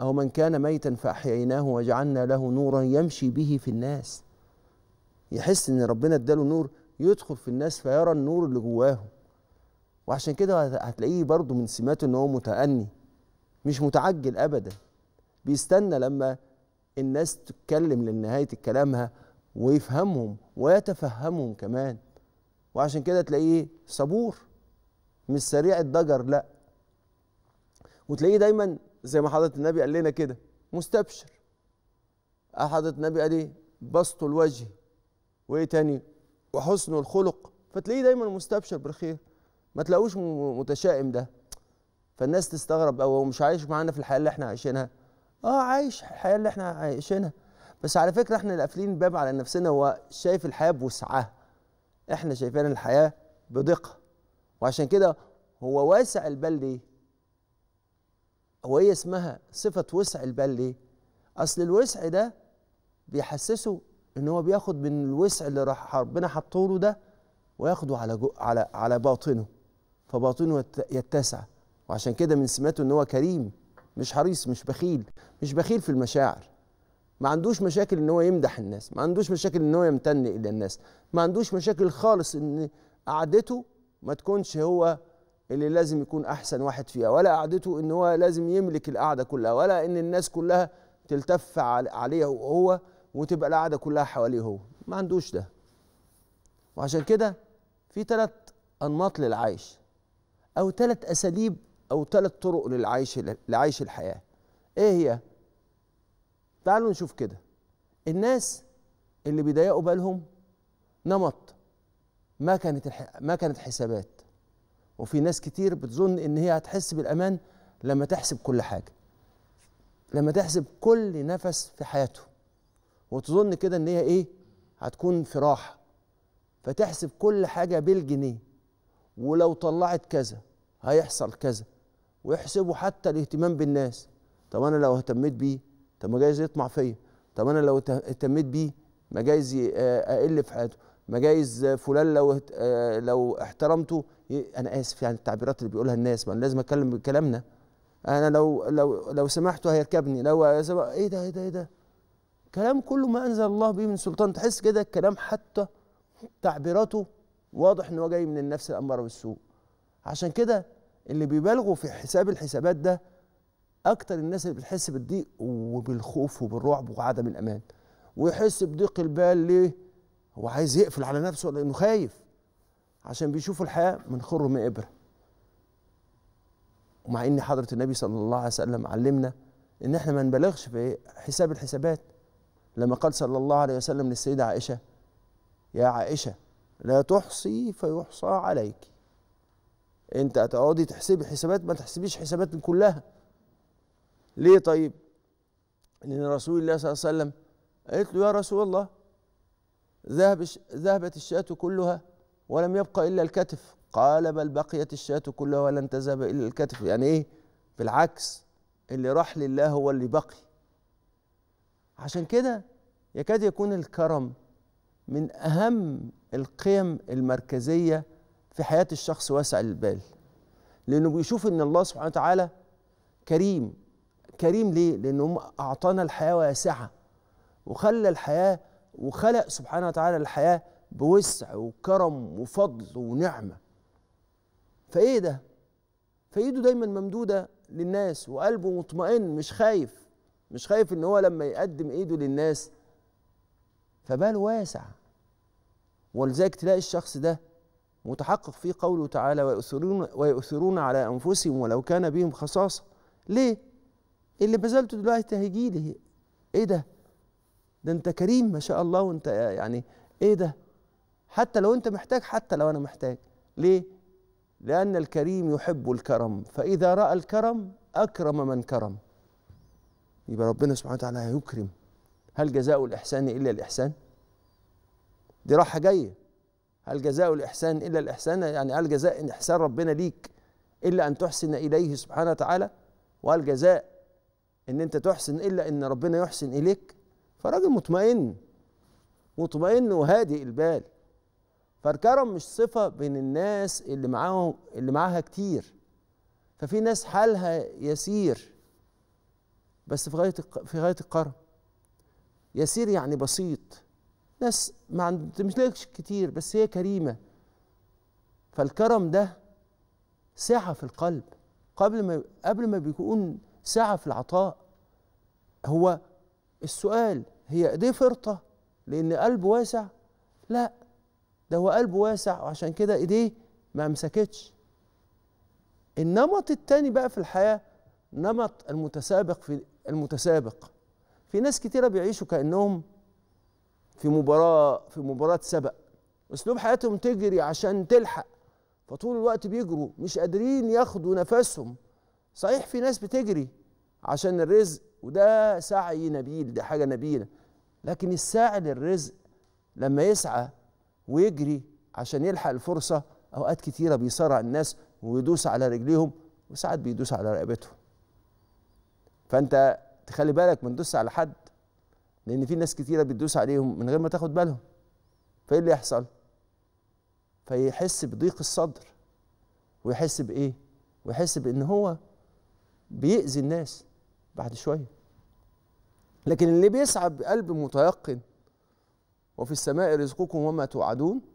أو من كان ميتا فأحييناه وجعلنا له نورا يمشي به في الناس يحس إن ربنا اداله نور يدخل في الناس فيرى النور اللي جواه وعشان كده هتلاقيه برضه من سماته إن هو متأني مش متعجل أبدا بيستنى لما الناس تتكلم لنهاية كلامها ويفهمهم ويتفهمهم كمان وعشان كده تلاقيه صبور مش سريع الضجر لا وتلاقيه دايما زي ما حضرة النبي قال لنا كده مستبشر حضرة النبي قال ايه بسط الوجه وايه تاني وحسن الخلق فتلاقيه دايما مستبشر بالخير ما تلاقوش متشائم ده فالناس تستغرب او هو مش عايش معانا في الحياه اللي احنا عايشينها اه عايش الحياه اللي احنا عايشينها بس على فكره احنا اللي قافلين الباب على نفسنا هو شايف الحياه بوسعها احنا شايفين الحياه بدقه وعشان كده هو واسع البال ليه هو ايه اسمها صفه وسع البال ليه؟ اصل الوسع ده بيحسسه ان هو بياخد من الوسع اللي راح ربنا حطه له ده وياخده على جو على على باطنه فباطنه يتسع وعشان كده من سماته ان هو كريم مش حريص مش بخيل مش بخيل في المشاعر ما عندوش مشاكل ان هو يمدح الناس ما عندوش مشاكل ان هو يمتن الى الناس ما عندوش مشاكل خالص ان قعدته ما تكونش هو اللي لازم يكون احسن واحد فيها ولا قعدته ان هو لازم يملك القعده كلها ولا ان الناس كلها تلتف عليه هو وتبقى القعده كلها حواليه هو ما عندوش ده وعشان كده في ثلاث انماط للعيش او ثلاث اساليب او ثلاث طرق للعيش لعيش الحياه ايه هي تعالوا نشوف كده الناس اللي بيضيقوا بالهم نمط ما كانت ما كانت حسابات وفي ناس كتير بتظن ان هي هتحس بالامان لما تحسب كل حاجه لما تحسب كل نفس في حياته وتظن كده ان هي ايه هتكون في راحه فتحسب كل حاجه بالجنيه ولو طلعت كذا هيحصل كذا ويحسبوا حتى الاهتمام بالناس طب انا لو اهتميت بيه طب ما جايز يطمع فيا طب انا لو اهتميت بيه ما جايز اقل في حياته مجايز فلان لو آه، لو احترمته انا اسف يعني التعبيرات اللي بيقولها الناس ما انا لازم اتكلم بكلامنا انا لو لو لو سمحته هيركبني لو ايه ده ايه ده ايه ده كلام كله ما انزل الله به من سلطان تحس كده الكلام حتى تعبيراته واضح ان هو جاي من النفس الاماره بالسوء عشان كده اللي بيبالغوا في حساب الحسابات ده اكتر الناس اللي بتحس بالضيق وبالخوف وبالرعب وعدم الامان ويحس بضيق البال ليه هو عايز يقفل على نفسه لانه خايف عشان بيشوفوا الحياه من من ابره ومع ان حضره النبي صلى الله عليه وسلم علمنا ان احنا ما نبالغش في حساب الحسابات لما قال صلى الله عليه وسلم للسيده عائشه يا عائشه لا تحصي فيحصى عليك انت هتقعدي تحسبي حسابات ما تحسبيش حسابات كلها ليه طيب لان رسول الله صلى الله عليه وسلم قالت له يا رسول الله ذهب ذهبت الشاة كلها ولم يبقى إلا الكتف قال بل بقيت الشاة كلها ولن تذهب إلا الكتف يعني إيه بالعكس اللي راح لله هو اللي بقي عشان كده يكاد يكون الكرم من أهم القيم المركزية في حياة الشخص واسع البال لأنه بيشوف إن الله سبحانه وتعالى كريم كريم ليه؟ لأنه أعطانا الحياة واسعة وخلى الحياة وخلق سبحانه وتعالى الحياة بوسع وكرم وفضل ونعمة فإيه ده؟ فإيده دايما ممدودة للناس وقلبه مطمئن مش خايف مش خايف إن هو لما يقدم إيده للناس فبال واسع ولذلك تلاقي الشخص ده متحقق فيه قوله تعالى ويؤثرون, ويؤثرون على أنفسهم ولو كان بهم خصاصة ليه؟ اللي بذلته دلوقتي لي إيه ده؟ ده انت كريم ما شاء الله وانت يعني ايه ده حتى لو انت محتاج حتى لو انا محتاج ليه لان الكريم يحب الكرم فاذا راى الكرم اكرم من كرم يبقى ربنا سبحانه وتعالى هيكرم هل جزاء الاحسان الا الاحسان دي راحه جايه هل جزاء الاحسان الا الاحسان يعني هل جزاء إن احسان ربنا ليك الا ان تحسن اليه سبحانه وتعالى وهل جزاء ان انت تحسن الا ان ربنا يحسن اليك فالراجل مطمئن مطمئن وهادئ البال فالكرم مش صفة بين الناس اللي معاهم اللي معاها كتير ففي ناس حالها يسير بس في غاية في غاية الكرم يسير يعني بسيط ناس ما عندهمش كتير بس هي كريمة فالكرم ده سعة في القلب قبل ما قبل ما بيكون سعة في العطاء هو السؤال هي ايديه فرطه لان قلبه واسع لا ده هو قلبه واسع وعشان كده ايديه ما مسكتش النمط التاني بقى في الحياه نمط المتسابق في المتسابق في ناس كتيره بيعيشوا كانهم في مباراه في مباراه سبق اسلوب حياتهم تجري عشان تلحق فطول الوقت بيجروا مش قادرين ياخدوا نفسهم صحيح في ناس بتجري عشان الرزق وده سعي نبيل دي حاجه نبيله لكن الساعي للرزق لما يسعى ويجري عشان يلحق الفرصه اوقات كتيره بيصارع الناس ويدوس على رجليهم وساعات بيدوس على رقبتهم فانت تخلي بالك من تدوس على حد لان في ناس كتيره بتدوس عليهم من غير ما تاخد بالهم فايه اللي يحصل فيحس بضيق الصدر ويحس بايه ويحس بان هو بيأذي الناس بعد شويه لكن اللي بيسعى بقلب متيقن وفي السماء رزقكم وما توعدون